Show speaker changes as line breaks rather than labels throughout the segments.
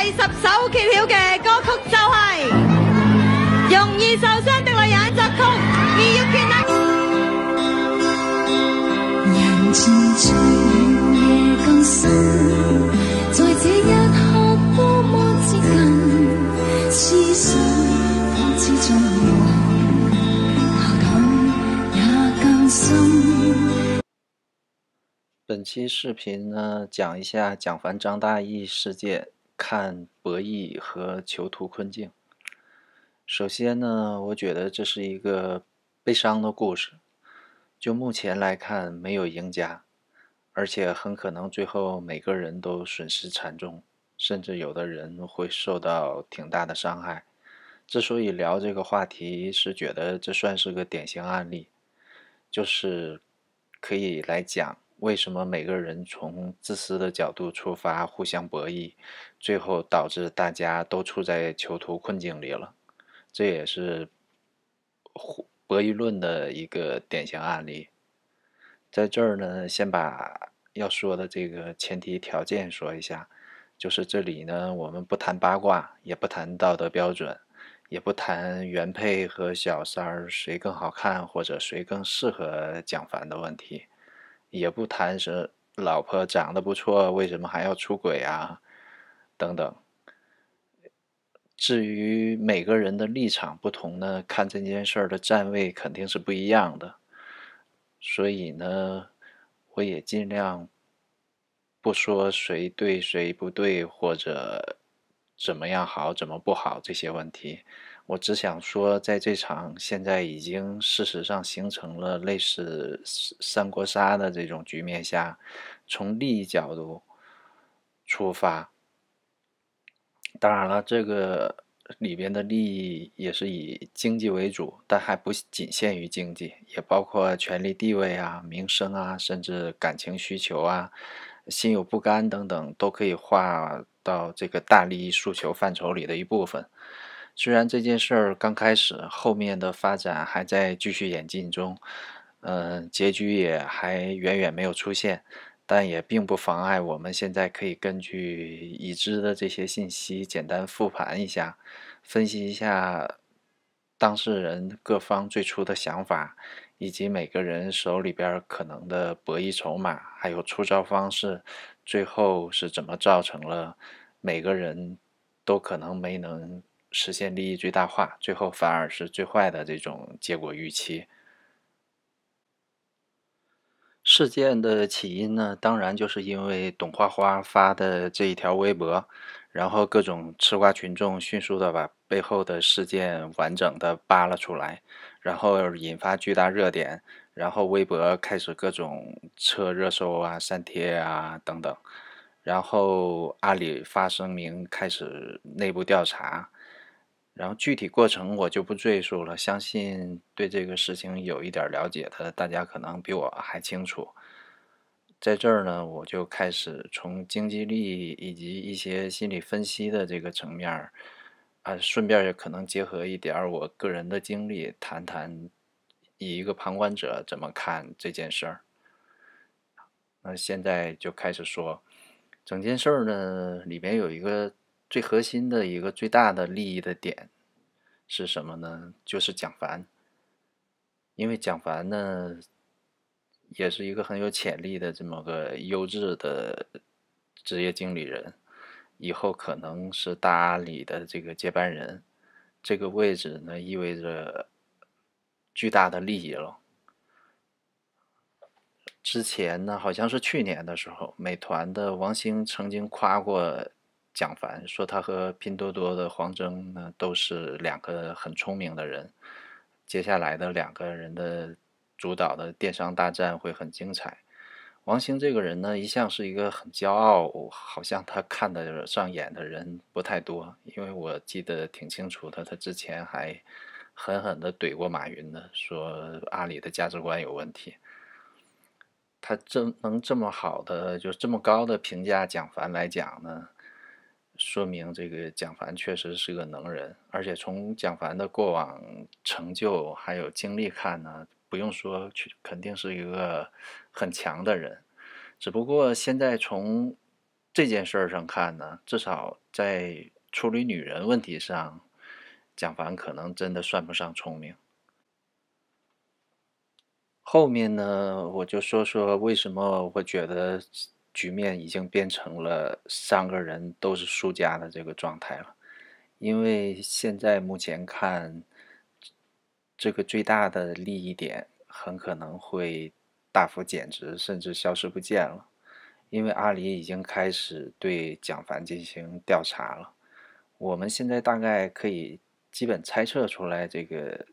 第十首揭晓嘅歌曲就系《容易受伤的女人》作曲《你要 k a 人渐醉了，夜更深，在这一刻多么接近，思想仿似中摇撼，了解也更深。本期视频呢，讲一下蒋凡张大奕事件。看博弈和囚徒困境。首先呢，我觉得这是一个悲伤的故事。就目前来看，没有赢家，而且很可能最后每个人都损失惨重，甚至有的人会受到挺大的伤害。之所以聊这个话题，是觉得这算是个典型案例，就是可以来讲。为什么每个人从自私的角度出发互相博弈，最后导致大家都处在囚徒困境里了？这也是博弈论的一个典型案例。在这儿呢，先把要说的这个前提条件说一下，就是这里呢，我们不谈八卦，也不谈道德标准，也不谈原配和小三儿谁更好看或者谁更适合蒋凡的问题。也不谈是老婆长得不错，为什么还要出轨啊？等等。至于每个人的立场不同呢，看这件事儿的站位肯定是不一样的。所以呢，我也尽量不说谁对谁不对，或者怎么样好怎么不好这些问题。我只想说，在这场现在已经事实上形成了类似三国杀的这种局面下，从利益角度出发，当然了，这个里边的利益也是以经济为主，但还不仅限于经济，也包括权力地位啊、名声啊，甚至感情需求啊、心有不甘等等，都可以划到这个大利益诉求范畴里的一部分。虽然这件事儿刚开始，后面的发展还在继续演进中，嗯，结局也还远远没有出现，但也并不妨碍我们现在可以根据已知的这些信息，简单复盘一下，分析一下当事人各方最初的想法，以及每个人手里边可能的博弈筹码，还有出招方式，最后是怎么造成了每个人都可能没能。实现利益最大化，最后反而是最坏的这种结果预期。事件的起因呢，当然就是因为董花花发的这一条微博，然后各种吃瓜群众迅速的把背后的事件完整的扒了出来，然后引发巨大热点，然后微博开始各种撤热搜啊、删帖啊等等。然后阿里发声明，开始内部调查，然后具体过程我就不赘述了。相信对这个事情有一点了解的，大家可能比我还清楚。在这儿呢，我就开始从经济利益以及一些心理分析的这个层面，啊，顺便也可能结合一点我个人的经历，谈谈以一个旁观者怎么看这件事儿。那现在就开始说。整件事儿呢，里边有一个最核心的一个最大的利益的点是什么呢？就是蒋凡，因为蒋凡呢，也是一个很有潜力的这么个优质的职业经理人，以后可能是大阿里的这个接班人，这个位置呢意味着巨大的利益了。之前呢，好像是去年的时候，美团的王兴曾经夸过蒋凡，说他和拼多多的黄峥呢都是两个很聪明的人。接下来的两个人的主导的电商大战会很精彩。王兴这个人呢，一向是一个很骄傲，好像他看得上眼的人不太多，因为我记得挺清楚的，他之前还狠狠地怼过马云呢，说阿里的价值观有问题。他这能这么好的，就这么高的评价蒋凡来讲呢，说明这个蒋凡确实是个能人，而且从蒋凡的过往成就还有经历看呢，不用说，去肯定是一个很强的人。只不过现在从这件事儿上看呢，至少在处理女人问题上，蒋凡可能真的算不上聪明。后面呢，我就说说为什么我觉得局面已经变成了三个人都是输家的这个状态了。因为现在目前看，这个最大的利益点很可能会大幅减值，甚至消失不见了。因为阿里已经开始对蒋凡进行调查了。我们现在大概可以基本猜测出来这个。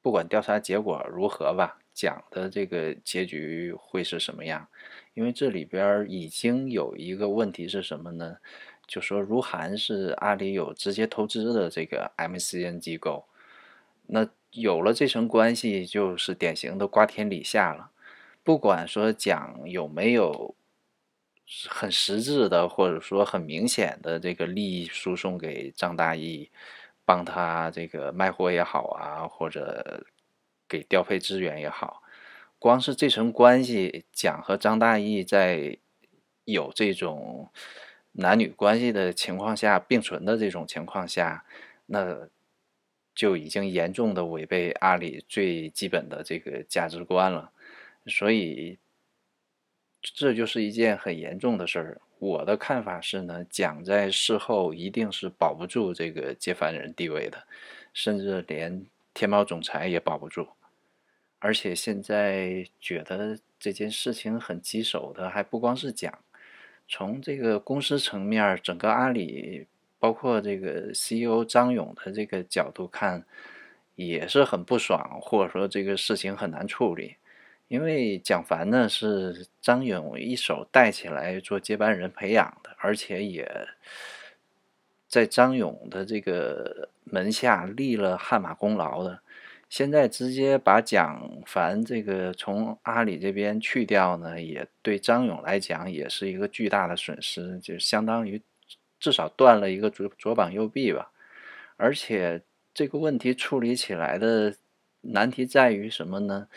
不管调查结果如何吧，讲的这个结局会是什么样？因为这里边已经有一个问题是什么呢？就说如涵是阿里有直接投资的这个 MCN 机构，那有了这层关系，就是典型的瓜田李下了。不管说讲有没有很实质的，或者说很明显的这个利益输送给张大奕。帮他这个卖货也好啊，或者给调配资源也好，光是这层关系，蒋和张大奕在有这种男女关系的情况下并存的这种情况下，那就已经严重的违背阿里最基本的这个价值观了，所以这就是一件很严重的事儿。我的看法是呢，蒋在事后一定是保不住这个接班人地位的，甚至连天猫总裁也保不住。而且现在觉得这件事情很棘手的还不光是蒋，从这个公司层面整个阿里，包括这个 CEO 张勇的这个角度看，也是很不爽，或者说这个事情很难处理。因为蒋凡呢是张勇一手带起来做接班人培养的，而且也在张勇的这个门下立了汗马功劳的。现在直接把蒋凡这个从阿里这边去掉呢，也对张勇来讲也是一个巨大的损失，就相当于至少断了一个左左膀右臂吧。而且这个问题处理起来的难题在于什么呢？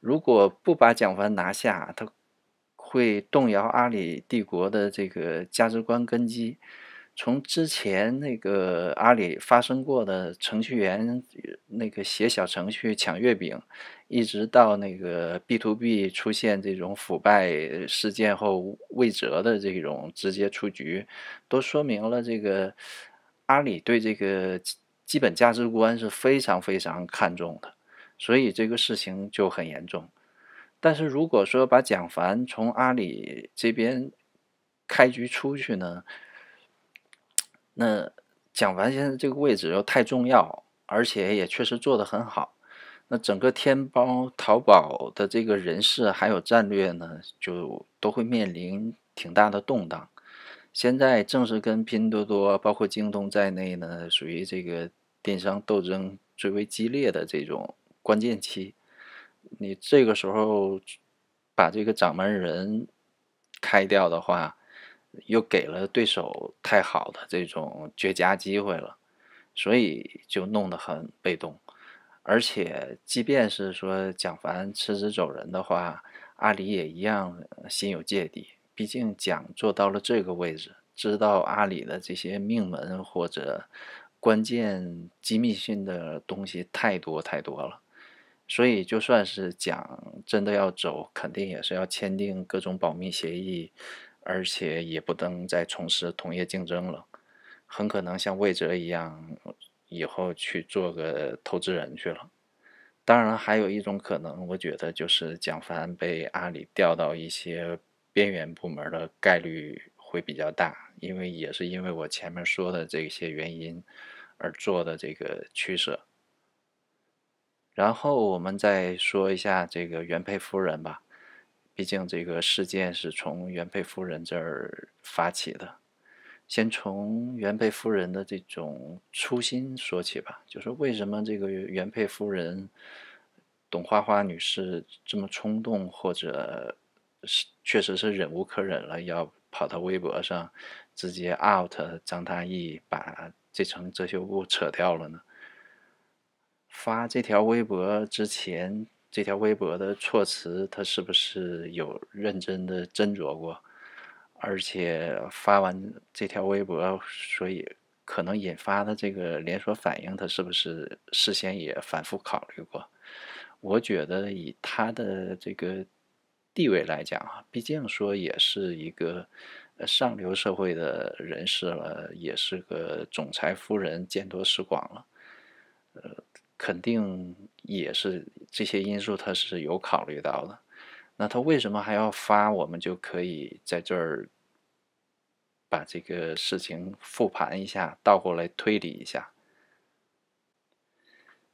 如果不把蒋凡拿下，他会动摇阿里帝国的这个价值观根基。从之前那个阿里发生过的程序员那个写小程序抢月饼，一直到那个 B to B 出现这种腐败事件后魏哲的这种直接出局，都说明了这个阿里对这个基本价值观是非常非常看重的。所以这个事情就很严重，但是如果说把蒋凡从阿里这边开局出去呢，那蒋凡现在这个位置又太重要，而且也确实做得很好，那整个天猫、淘宝的这个人事还有战略呢，就都会面临挺大的动荡。现在正是跟拼多多、包括京东在内呢，属于这个电商斗争最为激烈的这种。关键期，你这个时候把这个掌门人开掉的话，又给了对手太好的这种绝佳机会了，所以就弄得很被动。而且，即便是说蒋凡辞职走人的话，阿里也一样心有芥蒂，毕竟蒋做到了这个位置，知道阿里的这些命门或者关键机密性的东西太多太多了。所以，就算是蒋真的要走，肯定也是要签订各种保密协议，而且也不能再从事同业竞争了。很可能像魏哲一样，以后去做个投资人去了。当然，还有一种可能，我觉得就是蒋凡被阿里调到一些边缘部门的概率会比较大，因为也是因为我前面说的这些原因而做的这个取舍。然后我们再说一下这个原配夫人吧，毕竟这个事件是从原配夫人这儿发起的。先从原配夫人的这种初心说起吧，就是为什么这个原配夫人董花花女士这么冲动，或者是确实是忍无可忍了，要跑到微博上直接 out 张大奕，把这层遮羞布扯掉了呢？发这条微博之前，这条微博的措辞，他是不是有认真的斟酌过？而且发完这条微博，所以可能引发的这个连锁反应，他是不是事先也反复考虑过？我觉得以他的这个地位来讲啊，毕竟说也是一个上流社会的人士了，也是个总裁夫人，见多识广了，呃。肯定也是这些因素，他是有考虑到的。那他为什么还要发？我们就可以在这儿把这个事情复盘一下，倒过来推理一下。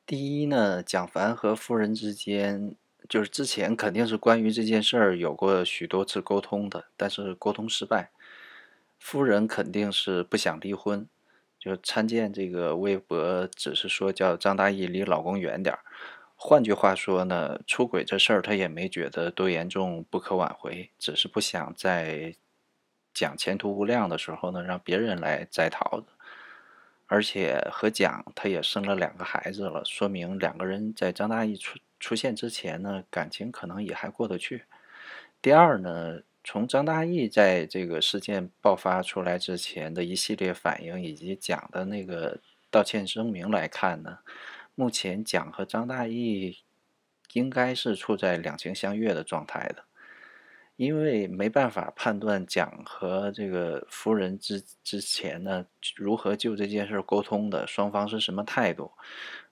第一呢，蒋凡和夫人之间，就是之前肯定是关于这件事儿有过许多次沟通的，但是沟通失败。夫人肯定是不想离婚。就参见这个微博，只是说叫张大奕离老公远点儿。换句话说呢，出轨这事儿她也没觉得多严重，不可挽回，只是不想在蒋前途无量的时候呢，让别人来摘桃子。而且和蒋他也生了两个孩子了，说明两个人在张大奕出出现之前呢，感情可能也还过得去。第二呢。从张大奕在这个事件爆发出来之前的一系列反应，以及蒋的那个道歉声明来看呢，目前蒋和张大奕应该是处在两情相悦的状态的。因为没办法判断蒋和这个夫人之之前呢如何就这件事沟通的，双方是什么态度，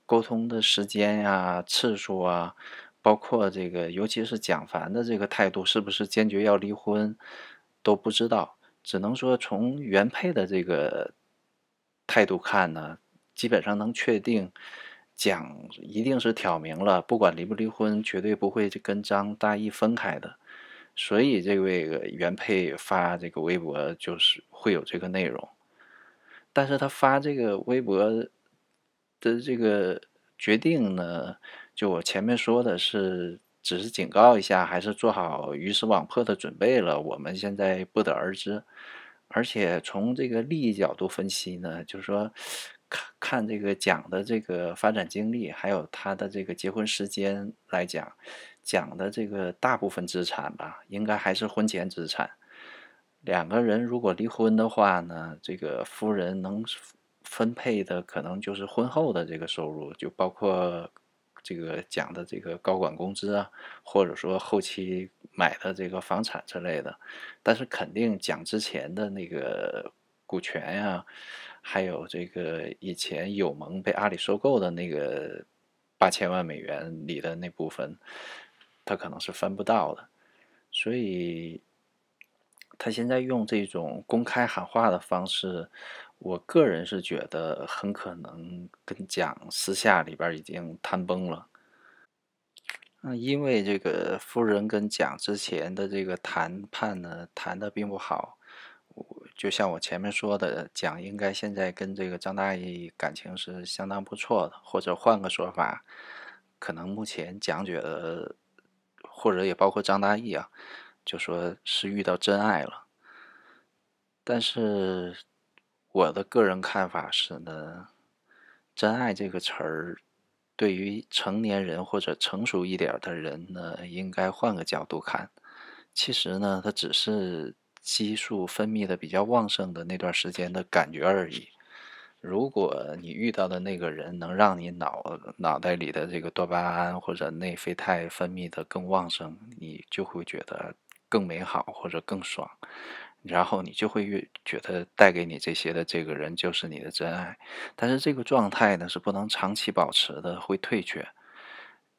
沟通的时间啊、次数啊。包括这个，尤其是蒋凡的这个态度，是不是坚决要离婚，都不知道。只能说从原配的这个态度看呢，基本上能确定蒋一定是挑明了，不管离不离婚，绝对不会跟张大义分开的。所以这位原配发这个微博就是会有这个内容，但是他发这个微博的这个决定呢？就我前面说的是，只是警告一下，还是做好鱼死网破的准备了？我们现在不得而知。而且从这个利益角度分析呢，就是说，看看这个讲的这个发展经历，还有他的这个结婚时间来讲，讲的这个大部分资产吧，应该还是婚前资产。两个人如果离婚的话呢，这个夫人能分配的可能就是婚后的这个收入，就包括。这个讲的这个高管工资啊，或者说后期买的这个房产之类的，但是肯定讲之前的那个股权呀，还有这个以前友盟被阿里收购的那个八千万美元里的那部分，他可能是分不到的，所以他现在用这种公开喊话的方式。我个人是觉得很可能跟蒋私下里边已经谈崩了，嗯，因为这个夫人跟蒋之前的这个谈判呢谈的并不好，就像我前面说的，蒋应该现在跟这个张大奕感情是相当不错的，或者换个说法，可能目前蒋觉得，或者也包括张大奕啊，就说是遇到真爱了，但是。我的个人看法是呢，“真爱”这个词儿，对于成年人或者成熟一点的人呢，应该换个角度看。其实呢，它只是激素分泌的比较旺盛的那段时间的感觉而已。如果你遇到的那个人能让你脑脑袋里的这个多巴胺或者内啡肽分泌的更旺盛，你就会觉得更美好或者更爽。然后你就会越觉得带给你这些的这个人就是你的真爱，但是这个状态呢是不能长期保持的，会退却。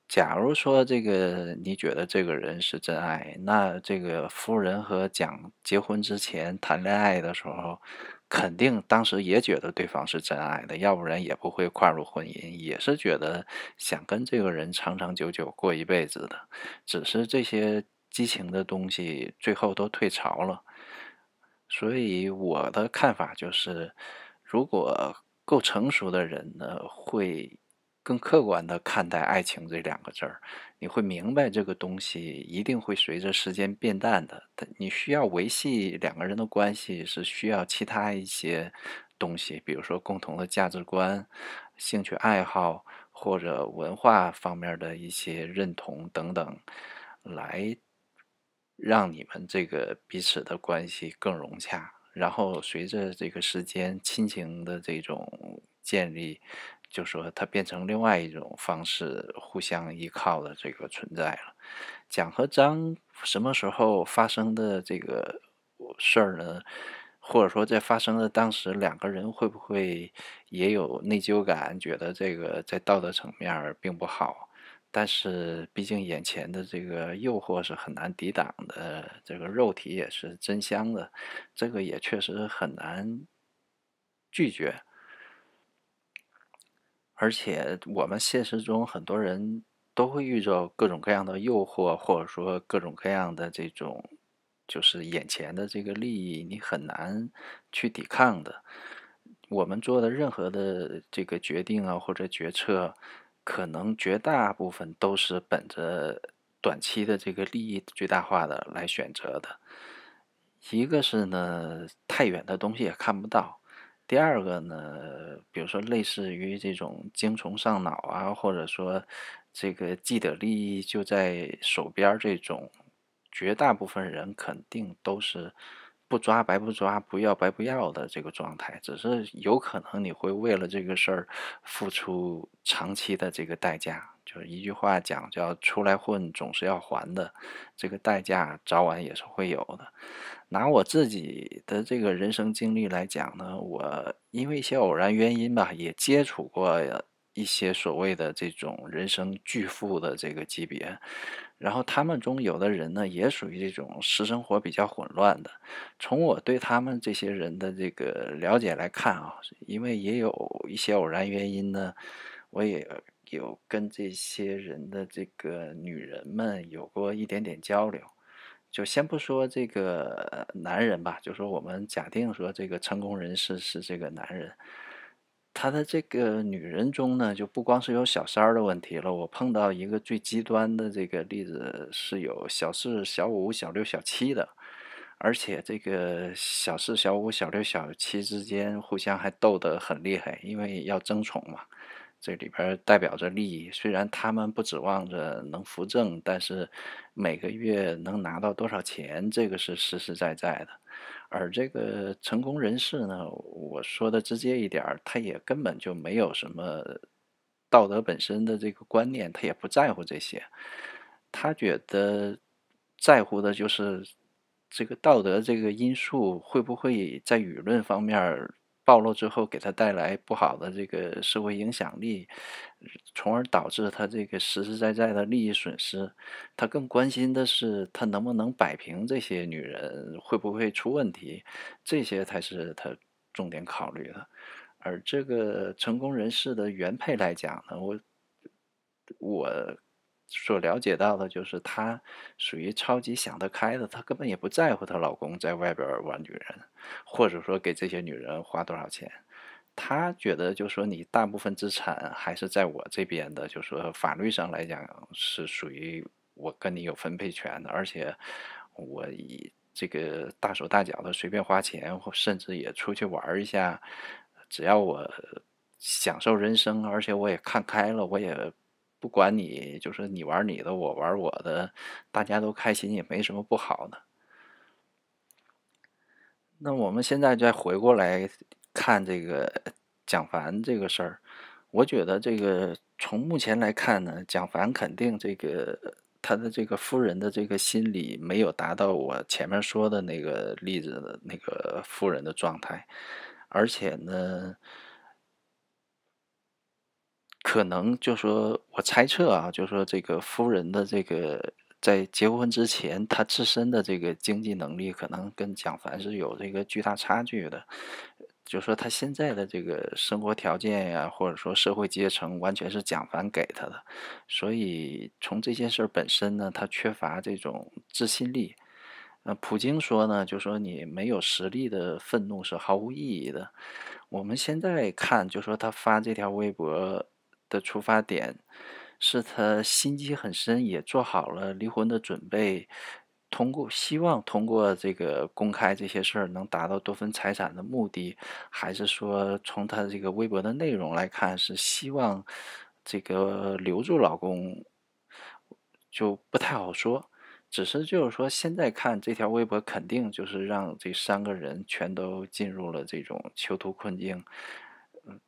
假如说这个你觉得这个人是真爱，那这个夫人和蒋结婚之前谈恋爱的时候，肯定当时也觉得对方是真爱的，要不然也不会跨入婚姻，也是觉得想跟这个人长长久久过一辈子的。只是这些激情的东西最后都退潮了。所以我的看法就是，如果够成熟的人呢，会更客观的看待“爱情”这两个字儿。你会明白，这个东西一定会随着时间变淡的。你需要维系两个人的关系，是需要其他一些东西，比如说共同的价值观、兴趣爱好或者文化方面的一些认同等等，来。让你们这个彼此的关系更融洽，然后随着这个时间亲情的这种建立，就说它变成另外一种方式互相依靠的这个存在了。蒋和张什么时候发生的这个事儿呢？或者说在发生的当时，两个人会不会也有内疚感，觉得这个在道德层面并不好？但是，毕竟眼前的这个诱惑是很难抵挡的，这个肉体也是真香的，这个也确实很难拒绝。而且，我们现实中很多人都会遇到各种各样的诱惑，或者说各种各样的这种，就是眼前的这个利益，你很难去抵抗的。我们做的任何的这个决定啊，或者决策。可能绝大部分都是本着短期的这个利益最大化的来选择的。一个是呢，太远的东西也看不到；第二个呢，比如说类似于这种精虫上脑啊，或者说这个既得利益就在手边这种，绝大部分人肯定都是。不抓白不抓，不要白不要的这个状态，只是有可能你会为了这个事儿付出长期的这个代价。就是一句话讲，叫出来混总是要还的，这个代价早晚也是会有的。拿我自己的这个人生经历来讲呢，我因为一些偶然原因吧，也接触过。一些所谓的这种人生巨富的这个级别，然后他们中有的人呢，也属于这种私生活比较混乱的。从我对他们这些人的这个了解来看啊，因为也有一些偶然原因呢，我也有跟这些人的这个女人们有过一点点交流。就先不说这个男人吧，就说我们假定说这个成功人士是这个男人。他的这个女人中呢，就不光是有小三儿的问题了。我碰到一个最极端的这个例子，是有小四、小五、小六、小七的，而且这个小四、小五、小六、小七之间互相还斗得很厉害，因为要争宠嘛。这里边代表着利益，虽然他们不指望着能扶正，但是每个月能拿到多少钱，这个是实实在在的。而这个成功人士呢，我说的直接一点他也根本就没有什么道德本身的这个观念，他也不在乎这些，他觉得在乎的就是这个道德这个因素会不会在舆论方面。暴露之后，给他带来不好的这个社会影响力，从而导致他这个实实在在的利益损失。他更关心的是，他能不能摆平这些女人，会不会出问题，这些才是他重点考虑的。而这个成功人士的原配来讲呢，我我。所了解到的就是，她属于超级想得开的，她根本也不在乎她老公在外边玩女人，或者说给这些女人花多少钱。她觉得，就说你大部分资产还是在我这边的，就说法律上来讲是属于我跟你有分配权的。而且我以这个大手大脚的随便花钱，或甚至也出去玩一下，只要我享受人生，而且我也看开了，我也。不管你就是你玩你的，我玩我的，大家都开心也没什么不好的。那我们现在再回过来看这个蒋凡这个事儿，我觉得这个从目前来看呢，蒋凡肯定这个他的这个夫人的这个心理没有达到我前面说的那个例子的那个夫人的状态，而且呢。可能就说，我猜测啊，就说这个夫人的这个在结婚之前，她自身的这个经济能力可能跟蒋凡是有这个巨大差距的，就说她现在的这个生活条件呀，或者说社会阶层，完全是蒋凡给她的，所以从这件事本身呢，她缺乏这种自信力。那普京说呢，就说你没有实力的愤怒是毫无意义的。我们现在看，就说他发这条微博。的出发点是他心机很深，也做好了离婚的准备。通过希望通过这个公开这些事儿，能达到多分财产的目的，还是说从他这个微博的内容来看，是希望这个留住老公，就不太好说。只是就是说，现在看这条微博，肯定就是让这三个人全都进入了这种囚徒困境。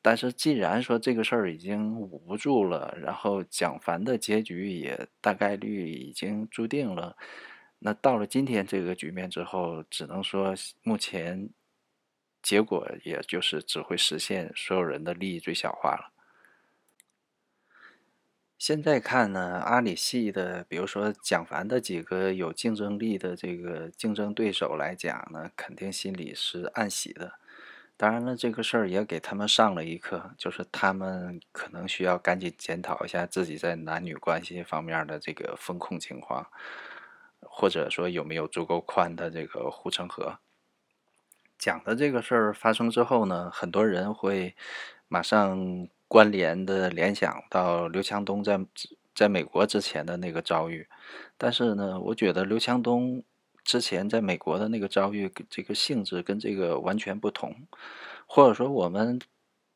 但是，既然说这个事儿已经捂不住了，然后蒋凡的结局也大概率已经注定了，那到了今天这个局面之后，只能说目前结果也就是只会实现所有人的利益最小化了。现在看呢，阿里系的，比如说蒋凡的几个有竞争力的这个竞争对手来讲呢，肯定心里是暗喜的。当然了，这个事儿也给他们上了一课，就是他们可能需要赶紧检讨一下自己在男女关系方面的这个风控情况，或者说有没有足够宽的这个护城河。讲的这个事儿发生之后呢，很多人会马上关联的联想到刘强东在在美国之前的那个遭遇，但是呢，我觉得刘强东。之前在美国的那个遭遇，这个性质跟这个完全不同，或者说我们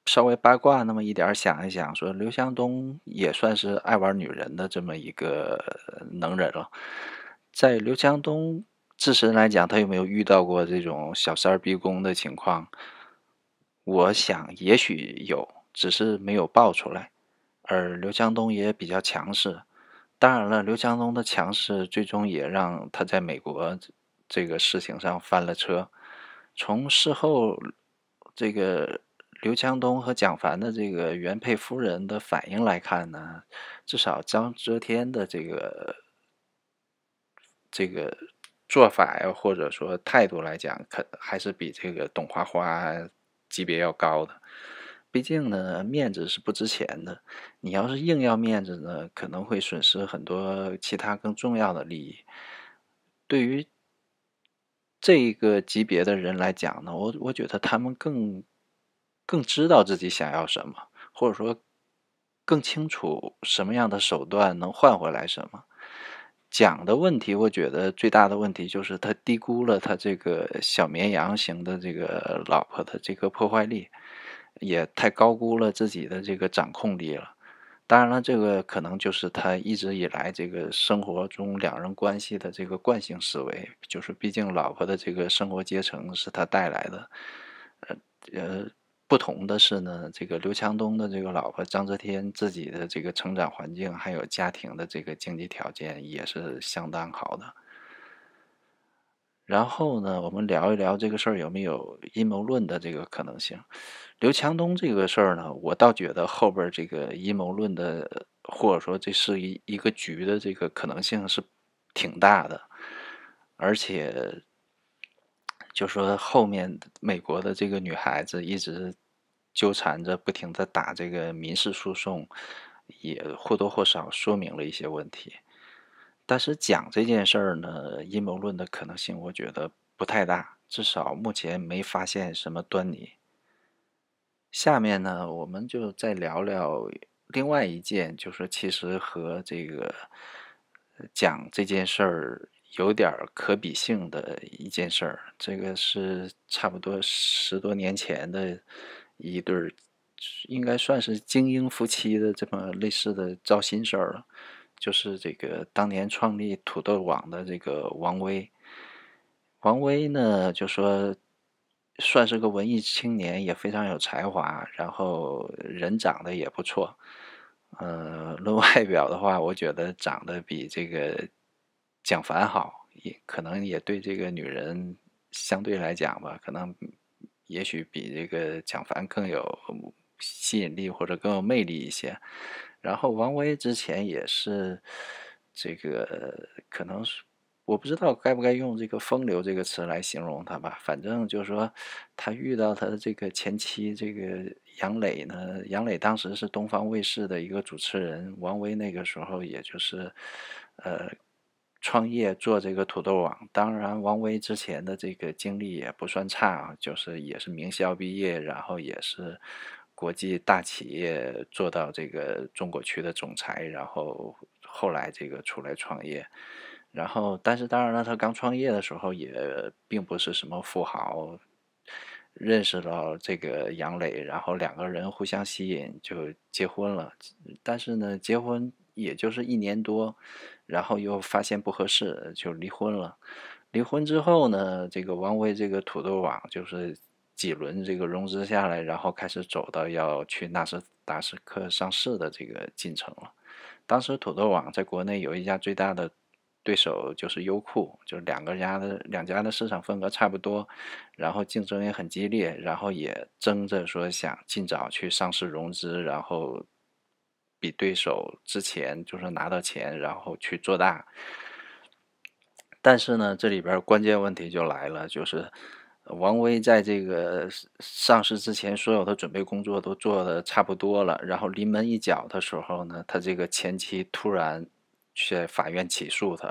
稍微八卦那么一点，想一想，说刘强东也算是爱玩女人的这么一个能人了。在刘强东自身来讲，他有没有遇到过这种小三逼宫的情况？我想也许有，只是没有爆出来。而刘强东也比较强势。当然了，刘强东的强势最终也让他在美国这个事情上翻了车。从事后这个刘强东和蒋凡的这个原配夫人的反应来看呢，至少张遮天的这个这个做法呀，或者说态度来讲，可还是比这个董花花级别要高的。毕竟呢，面子是不值钱的。你要是硬要面子呢，可能会损失很多其他更重要的利益。对于这个级别的人来讲呢，我我觉得他们更更知道自己想要什么，或者说更清楚什么样的手段能换回来什么。讲的问题，我觉得最大的问题就是他低估了他这个小绵羊型的这个老婆的这个破坏力。也太高估了自己的这个掌控力了。当然了，这个可能就是他一直以来这个生活中两人关系的这个惯性思维，就是毕竟老婆的这个生活阶层是他带来的。呃呃，不同的是呢，这个刘强东的这个老婆张泽天自己的这个成长环境还有家庭的这个经济条件也是相当好的。然后呢，我们聊一聊这个事儿有没有阴谋论的这个可能性。刘强东这个事儿呢，我倒觉得后边这个阴谋论的，或者说这是一一个局的这个可能性是挺大的，而且就说后面美国的这个女孩子一直纠缠着，不停的打这个民事诉讼，也或多或少说明了一些问题。但是讲这件事儿呢，阴谋论的可能性我觉得不太大，至少目前没发现什么端倪。下面呢，我们就再聊聊另外一件，就是其实和这个讲这件事儿有点可比性的一件事儿。这个是差不多十多年前的一对儿，应该算是精英夫妻的这么类似的糟心事儿了。就是这个当年创立土豆网的这个王威，王威呢，就说。算是个文艺青年，也非常有才华，然后人长得也不错。呃，论外表的话，我觉得长得比这个蒋凡好，也可能也对这个女人相对来讲吧，可能也许比这个蒋凡更有吸引力或者更有魅力一些。然后王维之前也是这个，可能是。我不知道该不该用这个“风流”这个词来形容他吧，反正就是说，他遇到他的这个前妻，这个杨磊呢？杨磊当时是东方卫视的一个主持人，王威那个时候也就是，呃，创业做这个土豆网。当然，王威之前的这个经历也不算差，就是也是名校毕业，然后也是国际大企业做到这个中国区的总裁，然后后来这个出来创业。然后，但是当然了，他刚创业的时候也并不是什么富豪。认识到这个杨磊，然后两个人互相吸引，就结婚了。但是呢，结婚也就是一年多，然后又发现不合适，就离婚了。离婚之后呢，这个王威这个土豆网就是几轮这个融资下来，然后开始走到要去纳斯达斯克上市的这个进程了。当时土豆网在国内有一家最大的。对手就是优酷，就是两个家的两家的市场份额差不多，然后竞争也很激烈，然后也争着说想尽早去上市融资，然后比对手之前就是拿到钱，然后去做大。但是呢，这里边关键问题就来了，就是王威在这个上市之前所有的准备工作都做的差不多了，然后临门一脚的时候呢，他这个前期突然。去法院起诉他，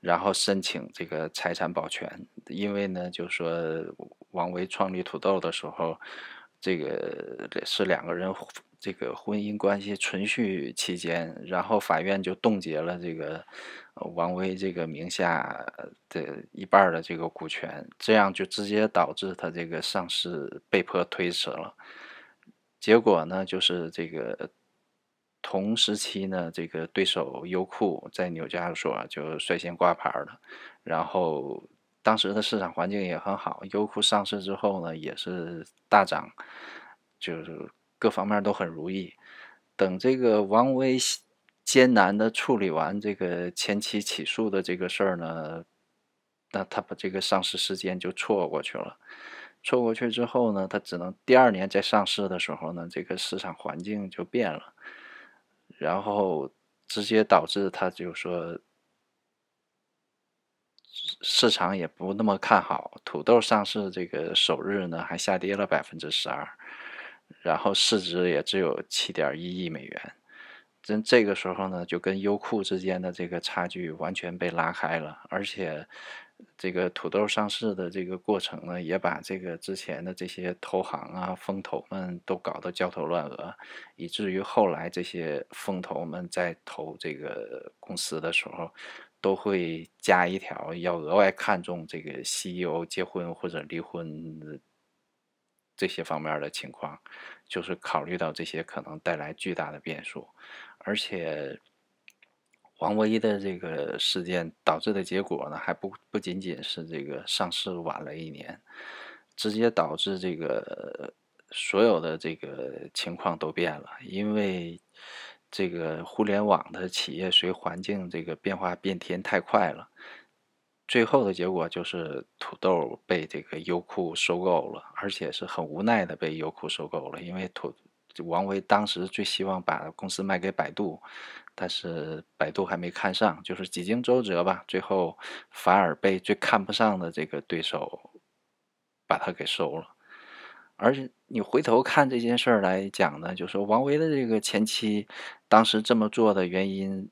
然后申请这个财产保全，因为呢，就是说王维创立土豆的时候，这个是两个人这个婚姻关系存续期间，然后法院就冻结了这个王维这个名下的一半的这个股权，这样就直接导致他这个上市被迫推迟了。结果呢，就是这个。同时期呢，这个对手优酷在纽交所就率先挂牌了。然后当时的市场环境也很好，优酷上市之后呢，也是大涨，就是各方面都很如意。等这个王威艰难的处理完这个前期起诉的这个事儿呢，那他把这个上市时间就错过去了。错过去之后呢，他只能第二年再上市的时候呢，这个市场环境就变了。然后直接导致他就说，市场也不那么看好。土豆上市这个首日呢，还下跌了百分之十二，然后市值也只有七点一亿美元。真这个时候呢，就跟优酷之间的这个差距完全被拉开了，而且。这个土豆上市的这个过程呢，也把这个之前的这些投行啊、风投们都搞得焦头烂额，以至于后来这些风投们在投这个公司的时候，都会加一条，要额外看重这个 CEO 结婚或者离婚这些方面的情况，就是考虑到这些可能带来巨大的变数，而且。王一的这个事件导致的结果呢，还不不仅仅是这个上市晚了一年，直接导致这个所有的这个情况都变了。因为这个互联网的企业随环境这个变化变天太快了，最后的结果就是土豆被这个优酷收购了，而且是很无奈的被优酷收购了。因为土王维当时最希望把公司卖给百度。但是百度还没看上，就是几经周折吧，最后反而被最看不上的这个对手把他给收了。而且你回头看这件事儿来讲呢，就说王维的这个前妻当时这么做的原因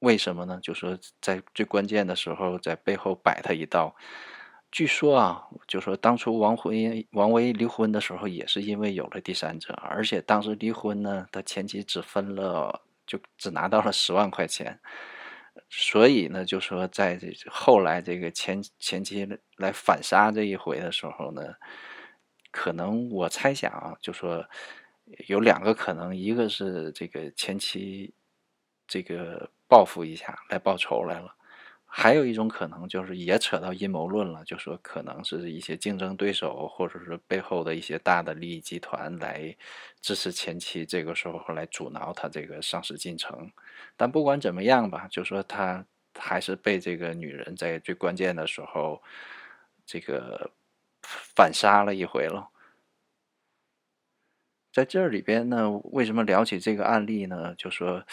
为什么呢？就说在最关键的时候，在背后摆他一道。据说啊，就说当初王辉、王维离婚的时候，也是因为有了第三者，而且当时离婚呢，他前妻只分了。就只拿到了十万块钱，所以呢，就说在这后来这个前前期来反杀这一回的时候呢，可能我猜想啊，就说有两个可能，一个是这个前期这个报复一下来报仇来了。还有一种可能就是也扯到阴谋论了，就说可能是一些竞争对手，或者是背后的一些大的利益集团来支持前妻，这个时候来阻挠他这个上市进程。但不管怎么样吧，就说他还是被这个女人在最关键的时候这个反杀了一回了。在这里边呢，为什么聊起这个案例呢？就说。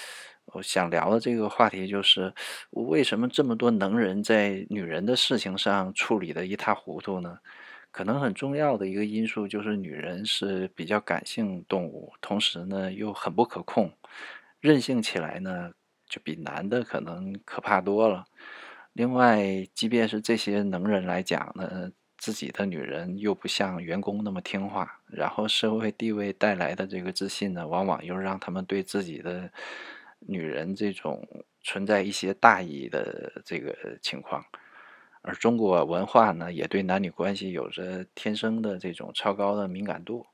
我想聊的这个话题就是，为什么这么多能人在女人的事情上处理得一塌糊涂呢？可能很重要的一个因素就是，女人是比较感性动物，同时呢又很不可控，任性起来呢就比男的可能可怕多了。另外，即便是这些能人来讲呢，自己的女人又不像员工那么听话，然后社会地位带来的这个自信呢，往往又让他们对自己的。女人这种存在一些大意的这个情况，而中国文化呢，也对男女关系有着天生的这种超高的敏感度。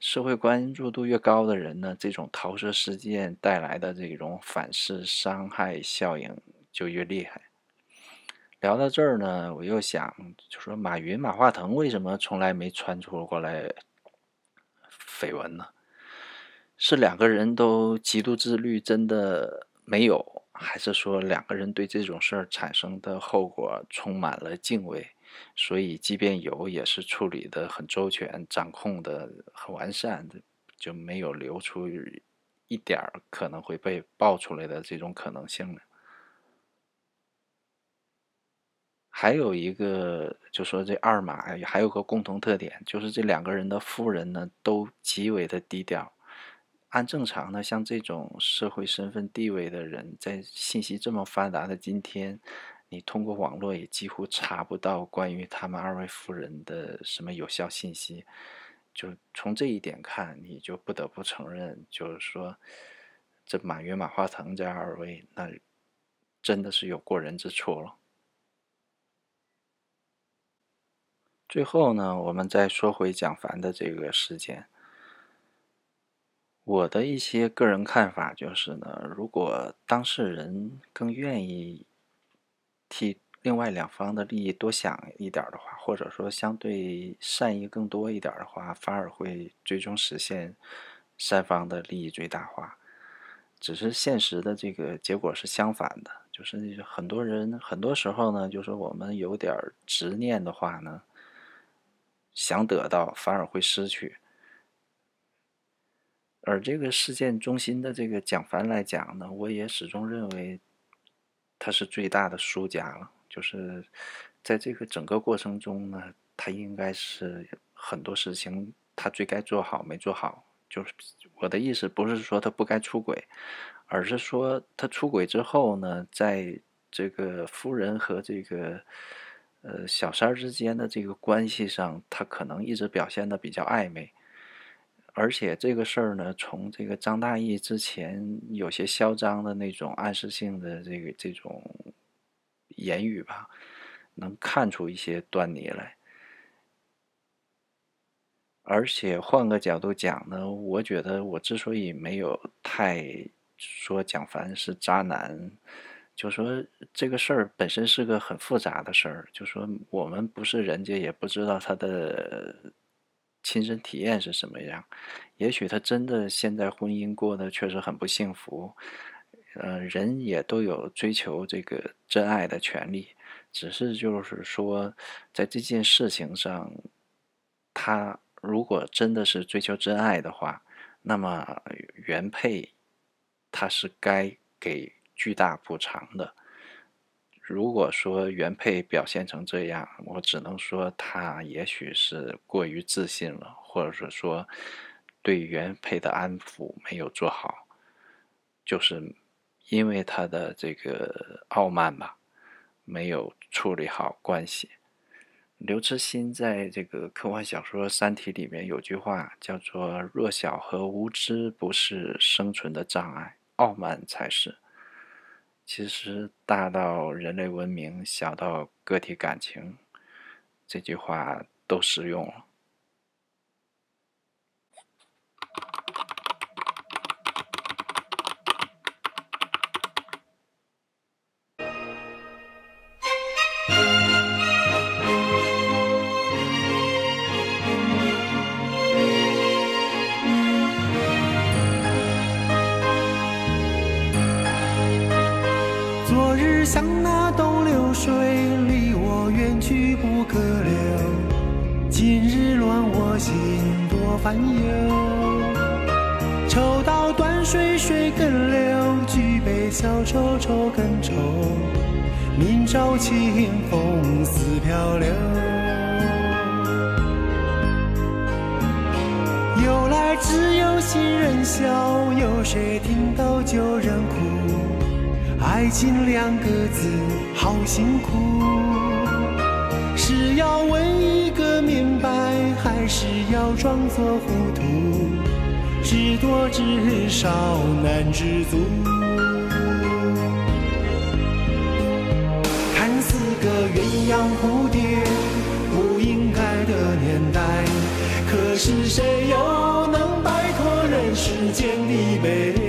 社会关注度越高的人呢，这种桃色事件带来的这种反噬伤害效应就越厉害。聊到这儿呢，我又想，就说马云、马化腾为什么从来没穿出过来绯闻呢？是两个人都极度自律，真的没有，还是说两个人对这种事儿产生的后果充满了敬畏，所以即便有，也是处理的很周全，掌控的很完善，就没有留出一点儿可能会被爆出来的这种可能性呢？还有一个，就说这二马还有个共同特点，就是这两个人的夫人呢，都极为的低调。按正常呢，像这种社会身份地位的人，在信息这么发达的今天，你通过网络也几乎查不到关于他们二位夫人的什么有效信息。就从这一点看，你就不得不承认，就是说，这满月马化腾这二位，那真的是有过人之处了。最后呢，我们再说回蒋凡的这个事件。我的一些个人看法就是呢，如果当事人更愿意替另外两方的利益多想一点的话，或者说相对善意更多一点的话，反而会最终实现三方的利益最大化。只是现实的这个结果是相反的，就是很多人很多时候呢，就是我们有点执念的话呢，想得到反而会失去。而这个事件中心的这个蒋凡来讲呢，我也始终认为，他是最大的输家了。就是在这个整个过程中呢，他应该是很多事情他最该做好没做好。就是我的意思，不是说他不该出轨，而是说他出轨之后呢，在这个夫人和这个呃小三之间的这个关系上，他可能一直表现的比较暧昧。而且这个事儿呢，从这个张大奕之前有些嚣张的那种暗示性的这个这种言语吧，能看出一些端倪来。而且换个角度讲呢，我觉得我之所以没有太说蒋凡是渣男，就说这个事儿本身是个很复杂的事儿，就说我们不是人家也不知道他的。亲身体验是什么样？也许他真的现在婚姻过得确实很不幸福。呃，人也都有追求这个真爱的权利，只是就是说，在这件事情上，他如果真的是追求真爱的话，那么原配他是该给巨大补偿的。如果说原配表现成这样，我只能说他也许是过于自信了，或者是说对原配的安抚没有做好，就是因为他的这个傲慢吧，没有处理好关系。刘慈欣在这个科幻小说《三体》里面有句话叫做：“弱小和无知不是生存的障碍，傲慢才是。”其实，大到人类文明，小到个体感情，这句话都适用了。烦忧，抽刀断水水更流，举杯消愁愁更愁。明朝清风似飘流，由来只有新人笑，有谁听到旧人哭？爱情两个字，好辛苦，是要问一个。是要装作糊涂，知多知少难知足。看似个鸳鸯蝴蝶不应该的年代，可是谁又能摆脱人世间的悲？